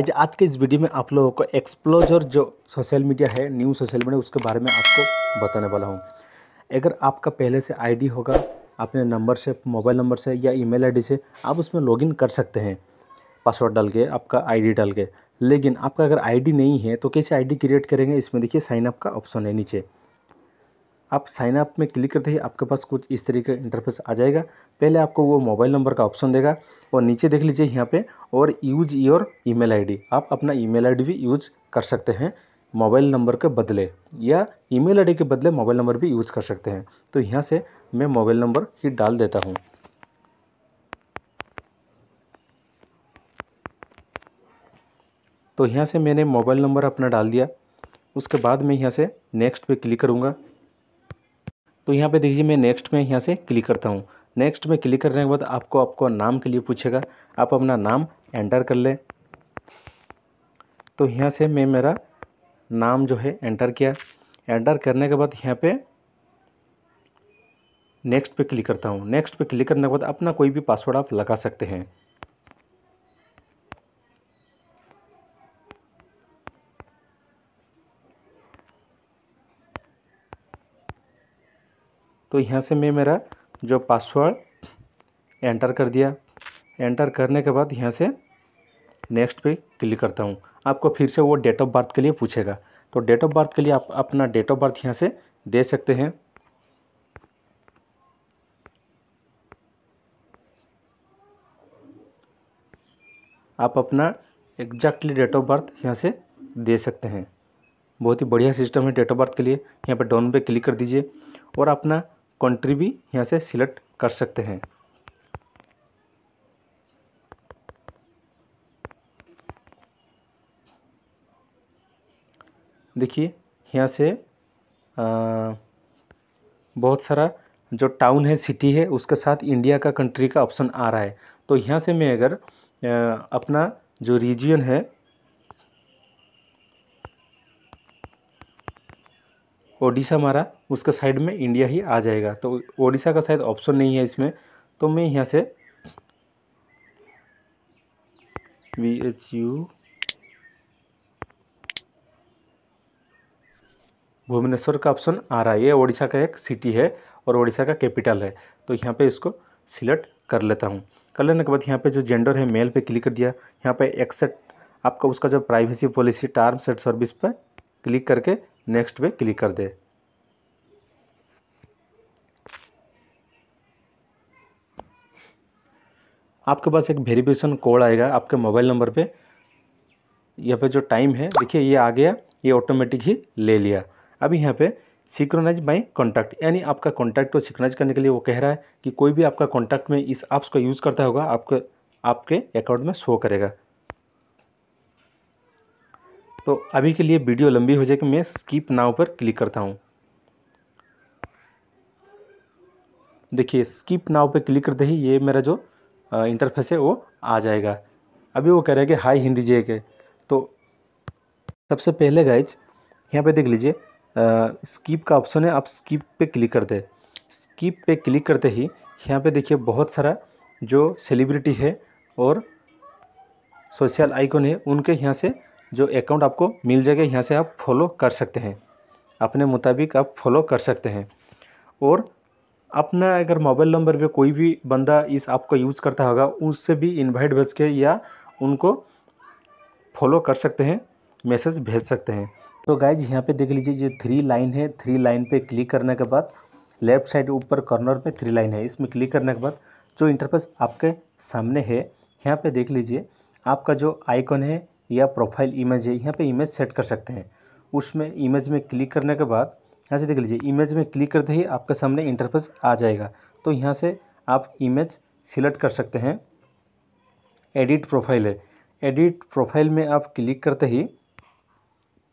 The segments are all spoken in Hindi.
आज के इस वीडियो में आप लोगों को एक्सप्लोजर जो सोशल मीडिया है न्यू सोशल मीडिया उसके बारे में आपको बताने वाला हूँ अगर आपका पहले से आईडी होगा अपने नंबर से मोबाइल नंबर से या ईमेल आईडी से आप उसमें लॉगिन कर सकते हैं पासवर्ड डाल के आपका आईडी डाल के लेकिन आपका अगर आईडी नहीं है तो कैसे आईडी क्रिएट करेंगे इसमें देखिए साइन अप का ऑप्शन है नीचे आप साइन अप में क्लिक करते ही आपके पास कुछ इस तरीके का इंटरफेस आ जाएगा पहले आपको वो मोबाइल नंबर का ऑप्शन देगा और नीचे देख लीजिए यहाँ पे और यूज योर ईमेल आईडी आप अपना ईमेल आईडी भी यूज कर सकते हैं मोबाइल नंबर के बदले या ईमेल आईडी के बदले मोबाइल नंबर भी यूज कर सकते हैं तो यहाँ से मैं मोबाइल नंबर ही डाल देता हूँ तो यहाँ से मैंने मोबाइल नंबर अपना डाल दिया उसके बाद मैं यहाँ से नेक्स्ट पे क्लिक करूँगा तो यहाँ पे देखिए मैं नेक्स्ट में यहाँ से क्लिक करता हूँ नेक्स्ट में क्लिक करने के बाद आपको आपको नाम के लिए पूछेगा आप अपना नाम एंटर कर लें तो यहाँ से मैं मेरा नाम जो है एंटर किया एंटर करने के बाद यहाँ पे नेक्स्ट पे क्लिक करता हूँ नेक्स्ट पे क्लिक करने के बाद अपना कोई भी पासवर्ड आप लगा सकते हैं तो यहाँ से मैं मेरा जो पासवर्ड एंटर कर दिया एंटर करने के बाद यहाँ से नेक्स्ट पे क्लिक करता हूँ आपको फिर से वो डेट ऑफ बर्थ के लिए पूछेगा तो डेट ऑफ बर्थ के लिए आप अपना डेट ऑफ बर्थ यहाँ से दे सकते हैं आप अपना एग्जैक्टली डेट ऑफ बर्थ यहाँ से दे सकते हैं बहुत ही बढ़िया सिस्टम है डेट ऑफ बर्थ के लिए यहाँ पर डाउन पे क्लिक कर दीजिए और अपना कंट्री भी यहाँ से सिलेक्ट कर सकते हैं देखिए यहाँ से आ, बहुत सारा जो टाउन है सिटी है उसके साथ इंडिया का कंट्री का ऑप्शन आ रहा है तो यहाँ से मैं अगर आ, अपना जो रीजन है ओडिशा हमारा उसका साइड में इंडिया ही आ जाएगा तो ओडिशा का शायद ऑप्शन नहीं है इसमें तो मैं यहाँ से वी एच यू भुवनेश्वर का ऑप्शन आ रहा है ये ओडिशा का एक सिटी है और ओडिशा का कैपिटल है तो यहाँ पे इसको सिलेक्ट कर लेता हूँ कर लेने के बाद यहाँ पे जो जेंडर है मेल पे क्लिक कर दिया यहाँ पे एक्सेट आपका उसका जो privacy policy terms and service पे क्लिक करके नेक्स्ट पे क्लिक कर दे आपके पास एक वेरिफिकेशन कोड आएगा आपके मोबाइल नंबर पे यहाँ पे जो टाइम है देखिए ये आ गया ये ऑटोमेटिक ही ले लिया अभी यहाँ पे सिक्रोनाइज बाई कॉन्टैक्ट यानी आपका कॉन्टैक्ट को सिक्रोनाइज करने के लिए वो कह रहा है कि कोई भी आपका कॉन्टैक्ट में इस ऐप्स का यूज़ करता होगा आपके आपके अकाउंट में शो करेगा तो अभी के लिए वीडियो लंबी हो जाएगी मैं स्कीप नाव पर क्लिक करता हूँ देखिए स्किप नाव पे क्लिक करते ही ये मेरा जो इंटरफेस है वो आ जाएगा अभी वो कह रहे हैं कि हाई हिंदी जे के तो सबसे पहले गाइज यहाँ पे देख लीजिए स्कीप का ऑप्शन है आप स्कीप पे क्लिक कर दे स्कीप पे क्लिक करते ही यहाँ पे देखिए बहुत सारा जो सेलिब्रिटी है और सोशल आइकॉन है उनके यहाँ से जो अकाउंट आपको मिल जाएगा यहाँ से आप फॉलो कर सकते हैं अपने मुताबिक आप फॉलो कर सकते हैं और अपना अगर मोबाइल नंबर पे कोई भी बंदा इस ऐप का यूज़ करता होगा उससे भी इनवाइट भेज के या उनको फॉलो कर सकते हैं मैसेज भेज सकते हैं तो गाइज यहाँ पे देख लीजिए ये थ्री लाइन है थ्री लाइन पे क्लिक करने के बाद लेफ्ट साइड ऊपर कॉर्नर पे थ्री लाइन है इसमें क्लिक करने के बाद जो इंटरफेस आपके सामने है यहाँ पर देख लीजिए आपका जो आइकॉन है या प्रोफाइल इमेज है यहाँ पर इमेज सेट कर सकते हैं उसमें इमेज में क्लिक करने के बाद यहाँ से देख लीजिए इमेज में क्लिक करते ही आपके सामने इंटरफेस आ जाएगा तो यहाँ से आप इमेज सिलेक्ट कर सकते हैं एडिट प्रोफाइल है एडिट प्रोफाइल में आप क्लिक करते ही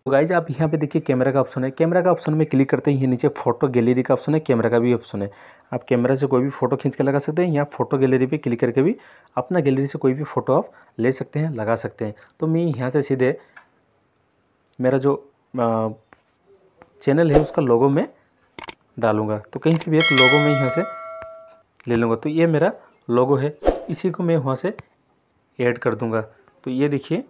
तो गाइज आप यहाँ पे देखिए कैमरा का ऑप्शन है कैमरा का ऑप्शन में क्लिक करते ही नीचे फोटो गैलरी का ऑप्शन है कैमरा का भी ऑप्शन है आप कैमरा से कोई भी फोटो खींच के लगा सकते हैं यहाँ फोटो गैलरी पे क्लिक करके भी अपना गैलरी से कोई भी फोटो आप ले सकते हैं लगा सकते हैं तो मैं यहाँ से सीधे मेरा जो आ, चैनल है उसका लोगो में डालूंगा तो कहीं से भी एक लोगो में यहाँ से ले लूँगा तो ये मेरा लोगो है इसी को मैं वहाँ से ऐड कर दूँगा तो ये देखिए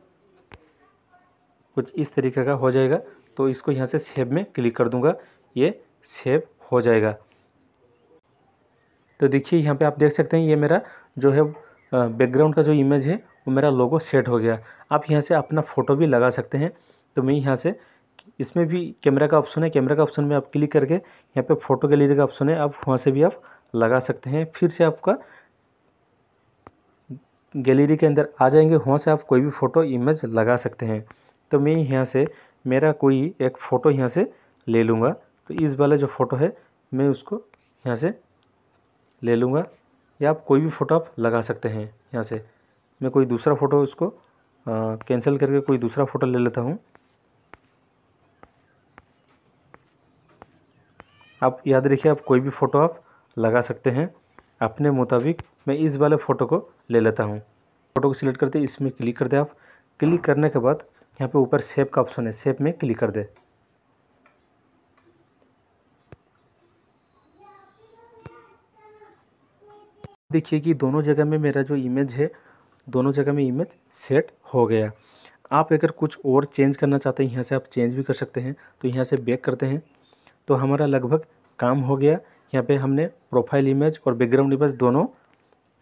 कुछ इस तरीके का हो जाएगा तो इसको यहाँ से सेव में क्लिक कर दूँगा ये सेव हो जाएगा तो देखिए यहाँ पे आप देख सकते हैं ये मेरा जो है बैकग्राउंड का जो इमेज है वो मेरा लोगो सेट हो गया आप यहाँ से अपना फ़ोटो भी लगा सकते हैं तो मैं यहाँ से इसमें भी कैमरा का ऑप्शन है कैमरा का ऑप्शन में आप क्लिक करके यहाँ पे फ़ोटो गैलरी का ऑप्शन है आप वहाँ से भी आप लगा सकते हैं फिर से आपका गैलरी के अंदर आ जाएंगे वहाँ से आप कोई भी फ़ोटो इमेज लगा सकते हैं तो मैं यहाँ से मेरा कोई एक फ़ोटो यहाँ से ले लूँगा तो इस वाला जो फ़ोटो है मैं उसको यहाँ से ले लूँगा या आप कोई भी फ़ोटो आप लगा सकते हैं यहाँ से मैं कोई दूसरा फ़ोटो उसको कैंसिल करके कोई दूसरा फ़ोटो ले लेता हूँ आप याद रखिए आप कोई भी फ़ोटो आप लगा सकते हैं अपने मुताबिक मैं इस वाले फ़ोटो को ले लेता हूँ फ़ोटो को सिलेक्ट करते इसमें क्लिक कर दे आप क्लिक करने के बाद यहाँ पे ऊपर सेप का ऑप्शन है सेप में क्लिक कर दे देखिए कि दोनों जगह में मेरा जो इमेज है दोनों जगह में इमेज सेट हो गया आप अगर कुछ और चेंज करना चाहते हैं यहाँ से आप चेंज भी कर सकते हैं तो यहाँ से बैक करते हैं तो हमारा लगभग काम हो गया यहाँ पे हमने प्रोफाइल इमेज और बैकग्राउंड इमेज दोनों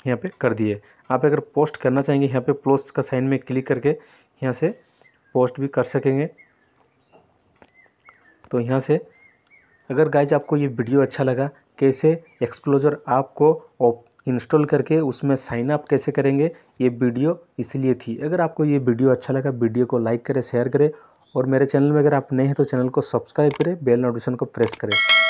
यहाँ पे कर दिए आप अगर पोस्ट करना चाहेंगे यहाँ पे पोस्ट का साइन में क्लिक करके यहाँ से पोस्ट भी कर सकेंगे तो यहाँ से अगर गाइज आपको ये वीडियो अच्छा लगा कैसे एक्सप्लोजर आपको इंस्टॉल करके उसमें साइन अप कैसे करेंगे ये वीडियो इसलिए थी अगर आपको ये वीडियो अच्छा लगा वीडियो को लाइक करें शेयर करें और मेरे चैनल में अगर आप नए हैं तो चैनल को सब्सक्राइब करें बेल नोटिफिकेशन को प्रेस करें